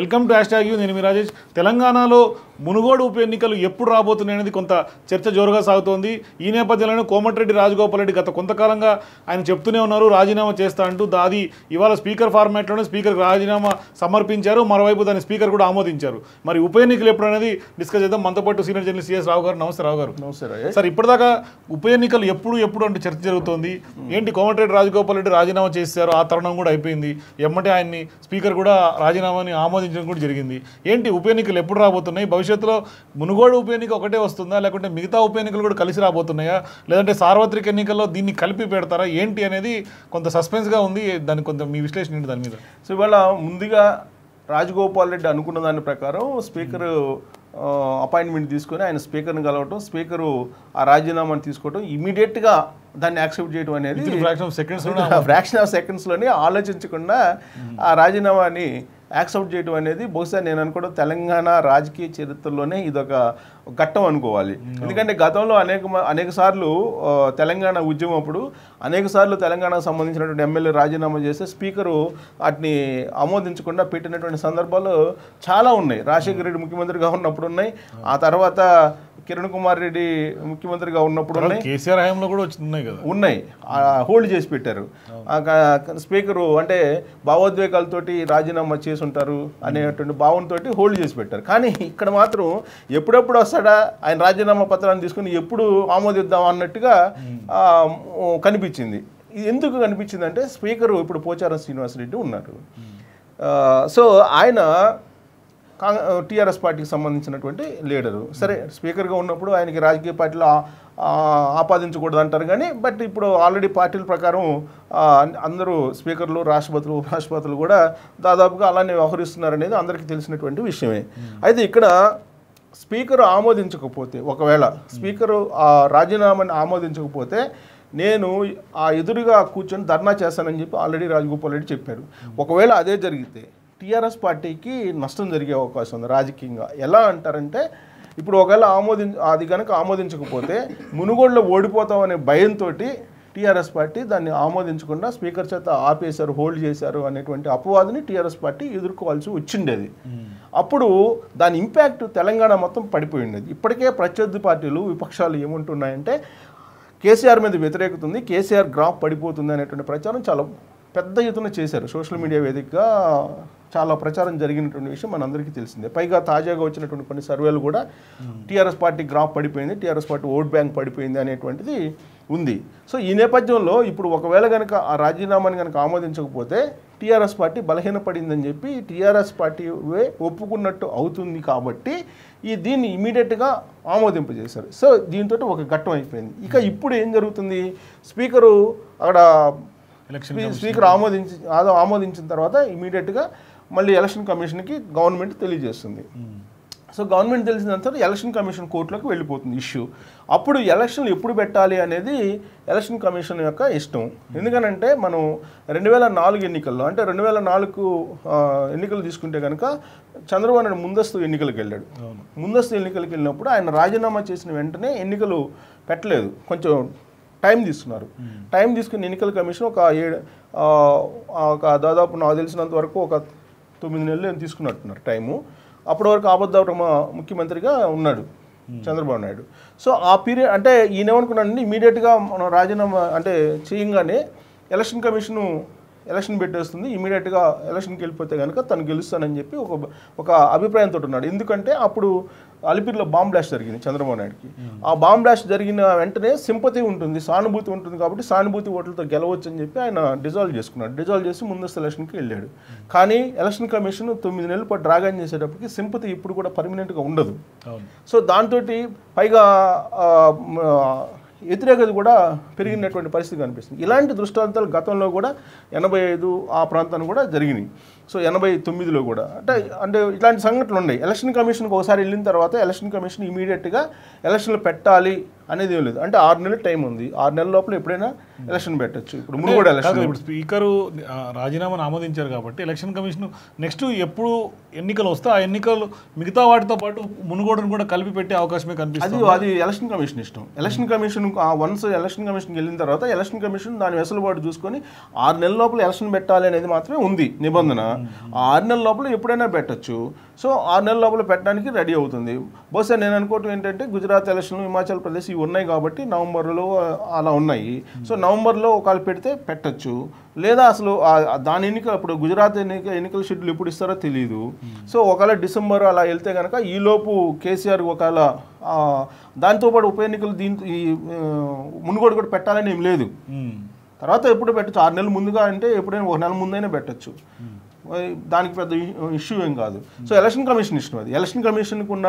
Welcome to hashtag U నేను మీ రాజేష్ తెలంగాణలో మునుగోడు ఉప ఎన్నికలు ఎప్పుడు రాబోతున్నాయనేది కొంత చర్చ జోరుగా సాగుతోంది ఈ నేపథ్యంలోనే కోమటిరెడ్డి రాజగోపాల్ రెడ్డి గత కొంతకాలంగా ఆయన చెప్తూనే ఉన్నారు రాజీనామా చేస్తా అంటూ అది ఇవాళ స్పీకర్ ఫార్మాట్లోనే స్పీకర్ రాజీనామా సమర్పించారు మరోవైపు దాన్ని స్పీకర్ కూడా ఆమోదించారు మరి ఉప ఎన్నికలు ఎప్పుడు అనేది డిస్కస్ చేద్దాం మనతో పాటు సీనియర్ జర్నలిస్ట్ సిఎస్ రావు గారు నమస్తే రావు గారు నమస్తే సార్ ఇప్పటిదాకా ఉప ఎన్నికలు ఎప్పుడు ఎప్పుడు అంటే చర్చ జరుగుతోంది ఏంటి కోమటిరెడ్డి రాజగోపాల్ రెడ్డి రాజీనామా చేశారు ఆ తరుణం కూడా అయిపోయింది ఎమ్మటే ఆయన్ని స్పీకర్ కూడా రాజీనామాని ఆమోదించడం కూడా జరిగింది ఏంటి ఉప ఎన్నికలు ఎప్పుడు రాబోతున్నాయి భవిష్యత్ భవిష్యత్తులో మునుగోడు ఉప ఎన్నిక ఒకటే వస్తుందా లేకుంటే మిగతా ఉప ఎన్నికలు కూడా కలిసి రాబోతున్నాయా లేదంటే సార్వత్రిక ఎన్నికల్లో దీన్ని కలిపి పెడతారా ఏంటి అనేది కొంత సస్పెన్స్గా ఉంది దాని కొంత మీ విశ్లేషణ ఏంటి దాని మీద సో ఇవాళ ముందుగా రాజగోపాల్ రెడ్డి అనుకున్న దాని ప్రకారం స్పీకర్ అపాయింట్మెంట్ తీసుకొని ఆయన స్పీకర్ని కలవటం స్పీకరు ఆ రాజీనామాను తీసుకోవటం ఇమీడియట్గా దాన్ని యాక్సెప్ట్ చేయడం అనేది సెకండ్స్లో ఫ్రాక్షన్ ఆఫ్ సెకండ్స్లోనే ఆలోచించకుండా ఆ రాజీనామాని యాక్సెప్ట్ చేయడం అనేది బహుశా నేను అనుకోవడం తెలంగాణ రాజకీయ చరిత్రలోనే ఇదొక ఘట్టం అనుకోవాలి hmm. ఎందుకంటే గతంలో అనేక అనేక సార్లు తెలంగాణ ఉద్యమం అప్పుడు అనేక సార్లు తెలంగాణకు సంబంధించినటువంటి ఎమ్మెల్యే రాజీనామా చేస్తే స్పీకరు వాటిని ఆమోదించకుండా పెట్టినటువంటి సందర్భాలు చాలా ఉన్నాయి రాజశేఖర రెడ్డి ముఖ్యమంత్రిగా ఉన్నప్పుడు ఉన్నాయి ఆ తర్వాత కిరణ్ కుమార్ రెడ్డి ముఖ్యమంత్రిగా ఉన్నప్పుడు కేసీఆర్ హయాంలో కూడా ఉన్నాయి కదా ఉన్నాయి హోల్డ్ చేసి పెట్టారు స్పీకరు అంటే భావోద్వేగాలతోటి రాజీనామా చేసి ఉంటారు అనేటువంటి భావంతో హోల్డ్ చేసి పెట్టారు కానీ ఇక్కడ మాత్రం ఎప్పుడెప్పుడు వస్తాడా ఆయన రాజీనామా పత్రాన్ని తీసుకుని ఎప్పుడు ఆమోదిద్దాం అన్నట్టుగా hmm. కనిపించింది ఎందుకు కనిపించిందంటే స్పీకరు ఇప్పుడు పోచారం శ్రీనివాసరెడ్డి ఉన్నారు hmm. సో ఆయన టీఆర్ఎస్ పార్టీకి సంబంధించినటువంటి లీడరు సరే స్పీకర్గా ఉన్నప్పుడు ఆయనకి రాజకీయ పార్టీలో ఆపాదించకూడదు అంటారు కానీ బట్ ఇప్పుడు ఆల్రెడీ పార్టీల ప్రకారం అందరూ స్పీకర్లు రాష్ట్రపతులు ఉపరాష్ట్రపతులు కూడా దాదాపుగా అలానే వ్యవహరిస్తున్నారు అనేది అందరికీ తెలిసినటువంటి విషయమే అయితే ఇక్కడ స్పీకర్ ఆమోదించకపోతే ఒకవేళ స్పీకరు రాజీనామాని ఆమోదించకపోతే నేను ఆ ఎదురుగా కూర్చొని ధర్నా చేస్తానని చెప్పి ఆల్రెడీ రాజగోపాల్ రెడ్డి చెప్పారు ఒకవేళ అదే జరిగితే టీఆర్ఎస్ పార్టీకి నష్టం జరిగే అవకాశం ఉంది రాజకీయంగా ఎలా అంటారంటే ఇప్పుడు ఒకవేళ ఆమోది అది కనుక ఆమోదించకపోతే మునుగోడులో ఓడిపోతామనే భయంతో టీఆర్ఎస్ పార్టీ దాన్ని ఆమోదించకుండా స్పీకర్ చేత ఆపేశారు హోల్డ్ చేశారు అనేటువంటి అపవాదిని టీఆర్ఎస్ పార్టీ ఎదుర్కోవాల్సి వచ్చిండేది అప్పుడు దాని ఇంపాక్ట్ తెలంగాణ మొత్తం పడిపోయి ఉండేది ఇప్పటికే ప్రత్యర్థి పార్టీలు విపక్షాలు ఏముంటున్నాయంటే కేసీఆర్ మీద వ్యతిరేకత ఉంది కేసీఆర్ గ్రాఫ్ పడిపోతుంది అనేటువంటి ప్రచారం చాలా పెద్ద ఎత్తున చేశారు సోషల్ మీడియా వేదికగా చాలా ప్రచారం జరిగినటువంటి విషయం మనందరికీ తెలిసిందే పైగా తాజాగా వచ్చినటువంటి కొన్ని సర్వేలు కూడా టీఆర్ఎస్ పార్టీ గ్రాఫ్ పడిపోయింది టీఆర్ఎస్ పార్టీ ఓట్ బ్యాంక్ పడిపోయింది అనేటువంటిది ఉంది సో ఈ నేపథ్యంలో ఇప్పుడు ఒకవేళ కనుక ఆ రాజీనామాని కనుక ఆమోదించకపోతే టీఆర్ఎస్ పార్టీ బలహీనపడిందని చెప్పి టీఆర్ఎస్ పార్టీ ఒప్పుకున్నట్టు అవుతుంది కాబట్టి ఈ దీన్ని ఇమీడియట్గా ఆమోదింపజేశారు సో దీంతో ఒక ఘట్టం అయిపోయింది ఇక ఇప్పుడు ఏం జరుగుతుంది స్పీకరు అక్కడ స్పీకర్ ఆమోదించి ఆమోదించిన తర్వాత ఇమీడియట్గా మళ్ళీ ఎలక్షన్ కమిషన్కి గవర్నమెంట్ తెలియజేస్తుంది hmm. సో గవర్నమెంట్ తెలిసిన తర్వాత ఎలక్షన్ కమిషన్ కోర్టులోకి వెళ్ళిపోతుంది ఇష్యూ అప్పుడు ఎలక్షన్లు ఎప్పుడు పెట్టాలి అనేది ఎలక్షన్ కమిషన్ యొక్క ఇష్టం hmm. ఎందుకనంటే మనం రెండు వేల నాలుగు ఎన్నికల్లో అంటే రెండు వేల నాలుగు ఎన్నికలు తీసుకుంటే కనుక చంద్రబాబు నాయుడు ముందస్తు ఎన్నికలకు వెళ్ళాడు ముందస్తు ఎన్నికలకు వెళ్ళినప్పుడు ఆయన రాజీనామా చేసిన వెంటనే ఎన్నికలు పెట్టలేదు కొంచెం టైం తీసుకున్నారు టైం తీసుకుని ఎన్నికల కమిషన్ ఒక ఏడు ఒక దాదాపు నాకు తెలిసినంత వరకు ఒక తొమ్మిది నెలలు నేను తీసుకున్నట్టున్నారు టైము అప్పటి వరకు ఆబద్ధ ముఖ్యమంత్రిగా ఉన్నాడు చంద్రబాబు నాయుడు సో ఆ పీరియడ్ అంటే అండి ఇమీడియట్గా మనం రాజీనామా అంటే చేయంగానే ఎలక్షన్ కమిషను ఎలక్షన్ పెట్టేస్తుంది ఇమీడియట్గా ఎలక్షన్కి వెళ్ళిపోతే కనుక తను గెలుస్తానని చెప్పి ఒక ఒక అభిప్రాయంతో ఉన్నాడు ఎందుకంటే అప్పుడు అలిపిరిలో బాంబ్ బ్లాస్ట్ జరిగింది చంద్రబాబు నాయుడుకి ఆ బాంబ్ బ్లాస్ట్ జరిగిన వెంటనే సింపతి ఉంటుంది సానుభూతి ఉంటుంది కాబట్టి సానుభూతి ఓట్లతో గెలవచ్చు అని చెప్పి ఆయన డిజాల్వ్ చేసుకున్నాడు డిజాల్వ్ చేసి ముందస్తు ఎలక్షన్కి వెళ్ళాడు కానీ ఎలక్షన్ కమిషన్ తొమ్మిది నెలల పాటు డ్రాగన్ చేసేటప్పటికి సింపతి ఇప్పుడు కూడా పర్మనెంట్గా ఉండదు సో దాంతో పైగా వ్యతిరేకత కూడా పెరిగినటువంటి పరిస్థితి కనిపిస్తుంది ఇలాంటి దృష్టాంతాలు గతంలో కూడా ఎనభై ఐదు ఆ ప్రాంతాన్ని కూడా జరిగినాయి సో ఎనభై తొమ్మిదిలో కూడా అంటే అంటే ఇలాంటి సంఘటనలు ఉన్నాయి ఎలక్షన్ కమిషన్కి ఒకసారి వెళ్ళిన తర్వాత ఎలక్షన్ కమిషన్ ఇమీడియట్గా ఎలక్షన్లు పెట్టాలి అనేది లేదు అంటే ఆరు నెలల టైం ఉంది ఆరు నెలల లోపల ఎప్పుడైనా ఎలక్షన్ పెట్టచ్చు ఇప్పుడు కూడా ఎలక్షన్ ఇప్పుడు స్పీకరు రాజీనామాను ఆమోదించారు కాబట్టి ఎలక్షన్ కమిషన్ నెక్స్ట్ ఎప్పుడు ఎన్నికలు వస్తే ఆ ఎన్నికలు మిగతా వాటితో పాటు మునుగోడను కూడా కలిపి పెట్టే అవకాశమే కనిపిస్తుంది అది అది ఎలక్షన్ కమిషన్ ఇష్టం ఎలక్షన్ కమిషన్ వన్స్ ఎలక్షన్ కమిషన్కి వెళ్ళిన తర్వాత ఎలక్షన్ కమిషన్ దాని వెసులుబాటు చూసుకొని ఆరు నెలల లోపల ఎలక్షన్ పెట్టాలి అనేది మాత్రమే ఉంది నిబంధన ఆరు నెలల లోపల ఎప్పుడైనా పెట్టచ్చు సో ఆరు నెలల లోపల పెట్టడానికి రెడీ అవుతుంది బహుశా నేను అనుకోవటం ఏంటంటే గుజరాత్ ఎలక్షన్ హిమాచల్ ప్రదేశ్ ఇవి ఉన్నాయి కాబట్టి నవంబర్లో అలా ఉన్నాయి సో నవంబర్లో ఒకవేళ పెడితే పెట్టచ్చు లేదా అసలు దాని ఎన్నిక ఇప్పుడు గుజరాత్ ఎన్నిక ఎన్నికల షెడ్యూల్ ఎప్పుడు ఇస్తారో తెలియదు సో ఒకవేళ డిసెంబర్ అలా వెళ్తే కనుక ఈలోపు కేసీఆర్ ఒకవేళ దాంతోపాటు ఉప ఎన్నికలు దీంతో ఈ మునుగోడు కూడా పెట్టాలని ఏం లేదు తర్వాత ఎప్పుడు పెట్టచ్చు ఆరు నెలల ముందుగా అంటే ఎప్పుడైనా ఒక నెల ముందైనా పెట్టచ్చు దానికి పెద్ద ఇష్యూ ఏం కాదు సో ఎలక్షన్ కమిషన్ ఇష్టం అది ఎలక్షన్ కమిషన్కు ఉన్న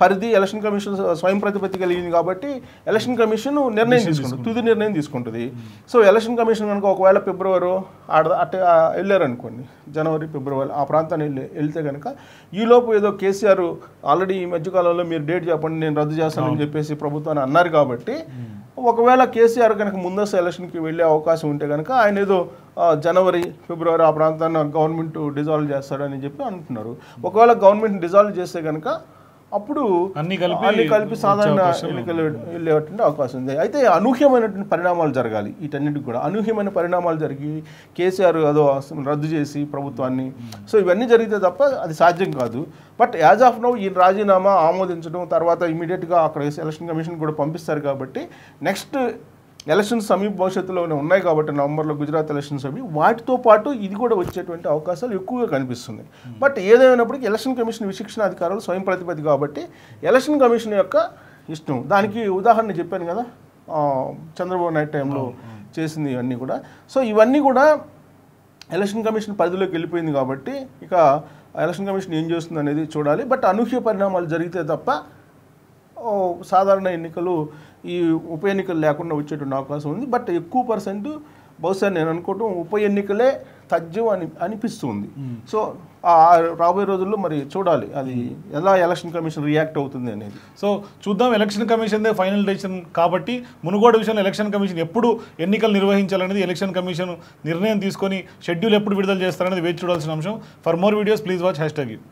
పరిధి ఎలక్షన్ కమిషన్ స్వయం ప్రతిపత్తి కలిగింది కాబట్టి ఎలక్షన్ కమిషన్ నిర్ణయం తీసుకుంటుంది తుది నిర్ణయం తీసుకుంటుంది సో ఎలక్షన్ కమిషన్ కనుక ఒకవేళ ఫిబ్రవరి ఆడ అట్ట వెళ్ళారనుకోండి జనవరి ఫిబ్రవరి ఆ ప్రాంతాన్ని వెళ్ళి వెళ్తే కనుక ఈలోపు ఏదో కేసీఆర్ ఆల్రెడీ ఈ మధ్యకాలంలో మీరు డేట్ చెప్పండి నేను రద్దు చేస్తానని చెప్పేసి ప్రభుత్వాన్ని అన్నారు కాబట్టి ఒకవేళ కేసీఆర్ కనుక ముందస్తు ఎలక్షన్కి వెళ్ళే అవకాశం ఉంటే కనుక ఆయన ఏదో జనవరి ఫిబ్రవరి ఆ ప్రాంతాన్ని గవర్నమెంట్ డిజాల్వ్ చేస్తాడని చెప్పి అంటున్నారు ఒకవేళ గవర్నమెంట్ డిజాల్వ్ చేస్తే కనుక అప్పుడు అన్ని కలిపి అన్ని కలిపి సాధారణ ఎన్నికలు వెళ్ళేటువంటి అవకాశం ఉంది అయితే అనూహ్యమైనటువంటి పరిణామాలు జరగాలి వీటన్నిటికి కూడా అనూహ్యమైన పరిణామాలు జరిగి కేసీఆర్ అదో రద్దు చేసి ప్రభుత్వాన్ని సో ఇవన్నీ జరిగితే తప్ప అది సాధ్యం కాదు బట్ యాజ్ ఆఫ్ నౌ ఈ రాజీనామా ఆమోదించడం తర్వాత ఇమీడియట్గా అక్కడ ఎలక్షన్ కమిషన్ కూడా పంపిస్తారు కాబట్టి నెక్స్ట్ ఎలక్షన్స్ సమీప భవిష్యత్తులోనే ఉన్నాయి కాబట్టి నవంబర్లో గుజరాత్ ఎలక్షన్స్ అవి వాటితో పాటు ఇది కూడా వచ్చేటువంటి అవకాశాలు ఎక్కువగా కనిపిస్తుంది బట్ ఏదైనప్పటికీ ఎలక్షన్ కమిషన్ విశిక్షణ అధికారులు స్వయం ప్రతిపత్తి కాబట్టి ఎలక్షన్ కమిషన్ యొక్క ఇష్టం దానికి ఉదాహరణ చెప్పాను కదా చంద్రబాబు నాయుడు టైంలో చేసింది ఇవన్నీ కూడా సో ఇవన్నీ కూడా ఎలక్షన్ కమిషన్ పరిధిలోకి వెళ్ళిపోయింది కాబట్టి ఇక ఎలక్షన్ కమిషన్ ఏం చేస్తుంది అనేది చూడాలి బట్ అనూహ్య పరిణామాలు జరిగితే తప్ప సాధారణ ఎన్నికలు ఈ ఉప ఎన్నికలు లేకుండా వచ్చేటువంటి అవకాశం ఉంది బట్ ఎక్కువ పర్సెంట్ బహుశా నేను అనుకోవటం ఉప ఎన్నికలే తథ్యం అని అనిపిస్తుంది సో రాబోయే రోజుల్లో మరి చూడాలి అది ఎలా ఎలక్షన్ కమిషన్ రియాక్ట్ అవుతుంది అనేది సో చూద్దాం ఎలక్షన్ కమిషన్దే ఫైనల్ డెసిషన్ కాబట్టి మునుగోడు విషయంలో ఎలక్షన్ కమిషన్ ఎప్పుడు ఎన్నికలు నిర్వహించాలనేది ఎలక్షన్ కమిషన్ నిర్ణయం తీసుకొని షెడ్యూల్ ఎప్పుడు విడుదల చేస్తారనేది వేచి చూడాల్సిన అంశం for more videos please watch hash you